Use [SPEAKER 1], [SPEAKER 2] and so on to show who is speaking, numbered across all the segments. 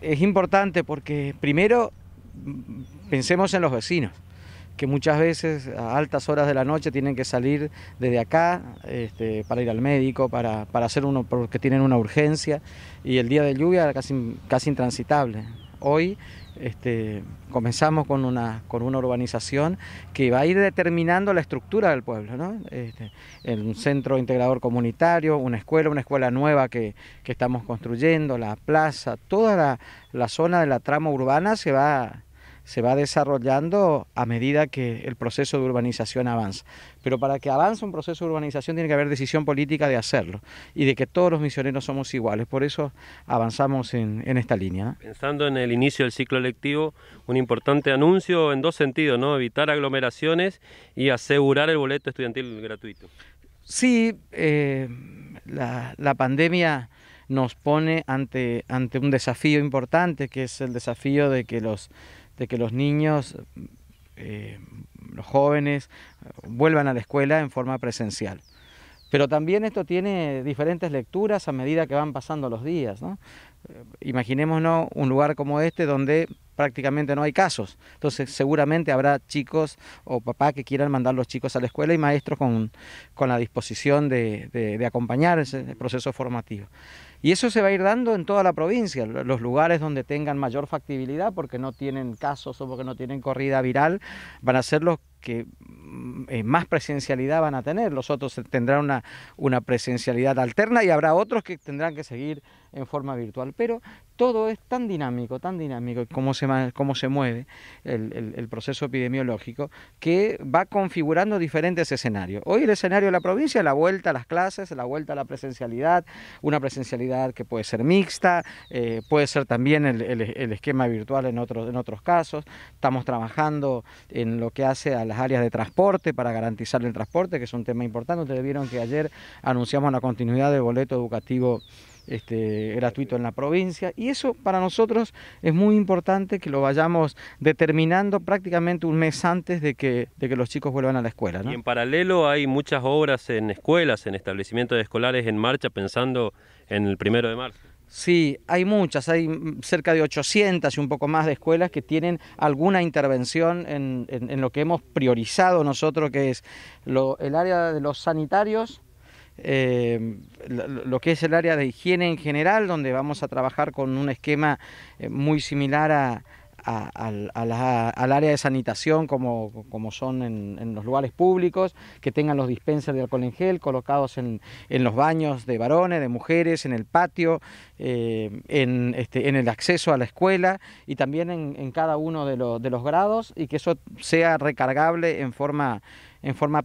[SPEAKER 1] Es importante porque primero pensemos en los vecinos que muchas veces a altas horas de la noche tienen que salir desde acá este, para ir al médico, para, hacer uno, porque tienen una urgencia, y el día de lluvia era casi, casi intransitable. Hoy este, comenzamos con una, con una urbanización que va a ir determinando la estructura del pueblo. ¿no? Este, un centro integrador comunitario, una escuela, una escuela nueva que, estamos construyendo, la plaza, toda la, la, zona de la trama urbana se va, se va desarrollando a medida que el proceso de urbanización avanza. Pero para que avance un proceso de urbanización tiene que haber decisión política de hacerlo y de que todos los misioneros somos iguales. Por eso avanzamos en, esta línea. ¿eh? Pensando en el inicio del ciclo electivo, un importante anuncio en dos sentidos, ¿no? Evitar aglomeraciones y asegurar el boleto estudiantil gratuito. Sí, eh, la, pandemia nos pone ante un desafío importante, que es el desafío de que los de que los niños, eh, los jóvenes, vuelvan a la escuela en forma presencial. Pero también esto tiene diferentes lecturas a medida que van pasando los días. Eh, imaginémonos un lugar como este donde prácticamente no hay casos. Entonces seguramente habrá chicos o papás que quieran mandar los chicos a la escuela y maestros con, la disposición de, de, de acompañar ese proceso formativo. Y eso se va a ir dando en toda la provincia, los lugares donde tengan mayor factibilidad porque no tienen casos o porque no tienen corrida viral, van a ser los que mm, eh, más presencialidad van a tener, los otros tendrán una, una presencialidad alterna y habrá otros que tendrán que seguir en forma virtual. Pero todo es tan dinámico, tan dinámico, cómo se, cómo se mueve el, el, proceso epidemiológico, que va configurando diferentes escenarios. Hoy el escenario de la provincia, la vuelta a las clases, la vuelta a la presencialidad, una presencialidad que puede ser mixta, eh, puede ser también el, esquema virtual en otros, en otros casos. Estamos trabajando en lo que hace a las áreas de transporte para garantizar el transporte, que es un tema importante. Ustedes vieron que ayer anunciamos la continuidad del boleto educativo este, gratuito en la provincia. Y eso para nosotros es muy importante que lo vayamos determinando prácticamente un mes antes de que, que los chicos vuelvan a la escuela. Y en paralelo hay muchas obras en escuelas, en establecimientos escolares en marcha pensando en el primero de marzo. Sí, hay muchas, hay cerca de 800 y un poco más de escuelas que tienen alguna intervención en, lo que hemos priorizado nosotros, que es el área de los sanitarios, eh, lo que es el área de higiene en general, donde vamos a trabajar con un esquema eh, muy similar al área de sanitación como, son en, los lugares públicos, que tengan los dispensers de alcohol en gel colocados en, los baños de varones, de mujeres, en el patio, eh, este, en, el acceso a la escuela y también en, cada uno de, los grados y que eso sea recargable en forma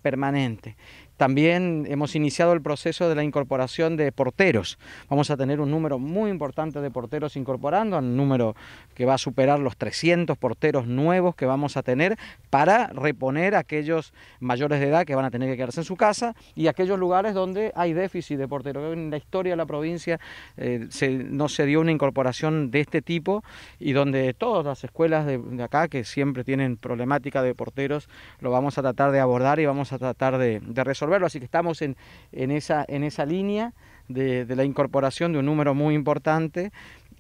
[SPEAKER 1] permanente. También hemos iniciado el proceso de la incorporación de porteros. Vamos a tener un número muy importante de porteros incorporando, un número que va a superar los 300 porteros nuevos que vamos a tener para reponer a aquellos mayores de edad que van a tener que quedarse en su casa y aquellos lugares donde hay déficit de porteros. En la historia de la provincia eh, no se dio una incorporación de este tipo y donde todas las escuelas de, acá que siempre tienen problemática de porteros lo vamos a tratar de abordar y vamos a tratar de, de resolver así que estamos en, esa, en esa línea de, la incorporación de un número muy importante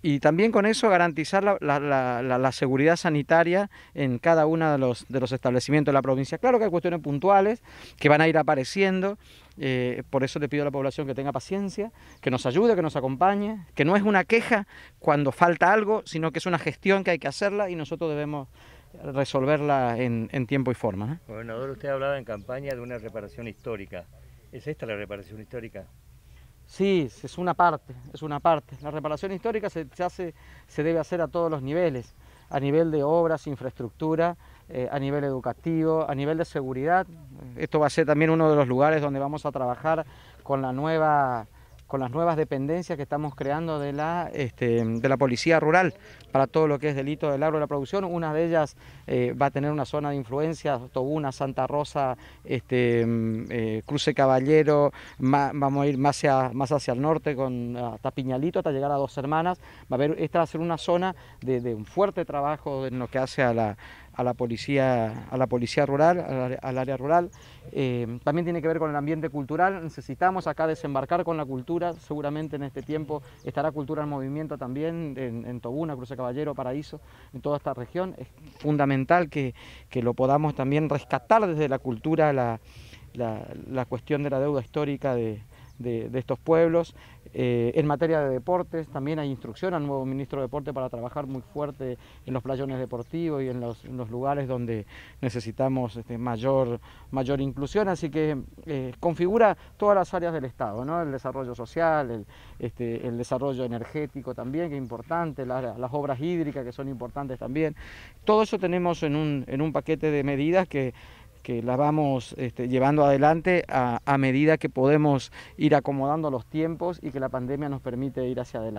[SPEAKER 1] y también con eso garantizar la, seguridad sanitaria en cada uno de los, de los, establecimientos de la provincia. Claro que hay cuestiones puntuales que van a ir apareciendo, eh, por eso le pido a la población que tenga paciencia, que nos ayude, que nos acompañe, que no es una queja cuando falta algo, sino que es una gestión que hay que hacerla y nosotros debemos resolverla en, tiempo y forma. ¿eh? Gobernador, usted hablaba en campaña de una reparación histórica. ¿Es esta la reparación histórica? Sí, es una parte, es una parte. La reparación histórica se, hace, se debe hacer a todos los niveles, a nivel de obras, infraestructura, eh, a nivel educativo, a nivel de seguridad. Esto va a ser también uno de los lugares donde vamos a trabajar con la nueva con las nuevas dependencias que estamos creando de la, este, de la Policía Rural para todo lo que es delito del agro de la producción. Una de ellas eh, va a tener una zona de influencia, Tobuna, Santa Rosa, este, mm, eh, Cruce Caballero, vamos a ir más hacia, más hacia el norte con, hasta Piñalito, hasta llegar a Dos Hermanas. Va a haber, esta va a ser una zona de un fuerte trabajo en lo que hace a la a la policía, a la policía rural, al, área rural. Eh, también tiene que ver con el ambiente cultural. Necesitamos acá desembarcar con la cultura. Seguramente en este tiempo estará cultura en movimiento también en, en Cruz de Caballero, Paraíso, en toda esta región. Es fundamental que, lo podamos también rescatar desde la cultura la, la cuestión de la deuda histórica de, de, estos pueblos. Eh, en materia de deportes, también hay instrucción al nuevo ministro de Deporte para trabajar muy fuerte en los playones deportivos y en los, lugares donde necesitamos este, mayor, mayor inclusión. Así que eh, configura todas las áreas del Estado, ¿no? el desarrollo social, el, este, el desarrollo energético también, que es importante, las obras hídricas que son importantes también. Todo eso tenemos en un, en un paquete de medidas que que la vamos este, llevando adelante a medida que podemos ir acomodando los tiempos y que la pandemia nos permite ir hacia adelante.